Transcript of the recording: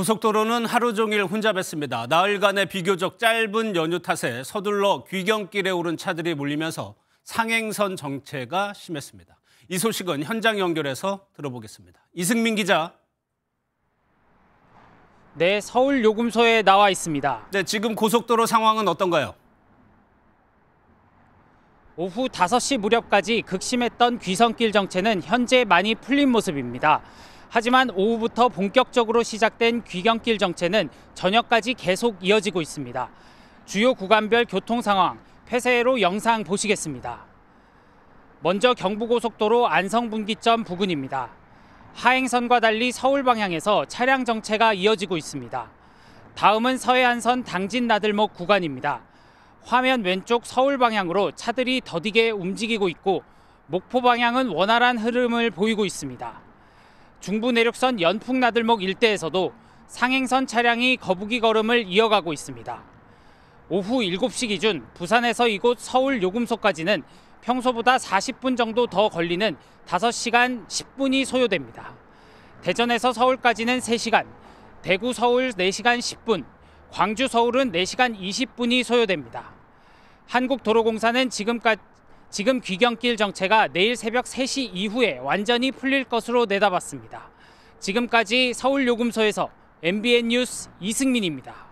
고속도로는 하루 종일 혼잡했습니다. 나흘간의 비교적 짧은 연휴 탓에 서둘러 귀경길에 오른 차들이 몰리면서 상행선 정체가 심했습니다. 이 소식은 현장 연결해서 들어보겠습니다. 이승민 기자. 네, 서울 요금소에 나와 있습니다. 네, 지금 고속도로 상황은 어떤가요? 오후 5시 무렵까지 극심했던 귀성길 정체는 현재 많이 풀린 모습입니다. 하지만 오후부터 본격적으로 시작된 귀경길 정체는 저녁까지 계속 이어지고 있습니다. 주요 구간별 교통 상황, 폐쇄로 영상 보시겠습니다. 먼저 경부고속도로 안성분기점 부근입니다. 하행선과 달리 서울 방향에서 차량 정체가 이어지고 있습니다. 다음은 서해안선 당진 나들목 구간입니다. 화면 왼쪽 서울 방향으로 차들이 더디게 움직이고 있고 목포 방향은 원활한 흐름을 보이고 있습니다. 중부 내륙선 연풍나들목 일대에서도 상행선 차량이 거북이 걸음을 이어가고 있습니다. 오후 7시 기준 부산에서 이곳 서울 요금소까지는 평소보다 40분 정도 더 걸리는 5시간 10분이 소요됩니다. 대전에서 서울까지는 3시간, 대구 서울 4시간 10분, 광주 서울은 4시간 20분이 소요됩니다. 한국도로공사는 지금까지 지금 귀경길 정체가 내일 새벽 3시 이후에 완전히 풀릴 것으로 내다봤습니다. 지금까지 서울요금소에서 MBN 뉴스 이승민입니다.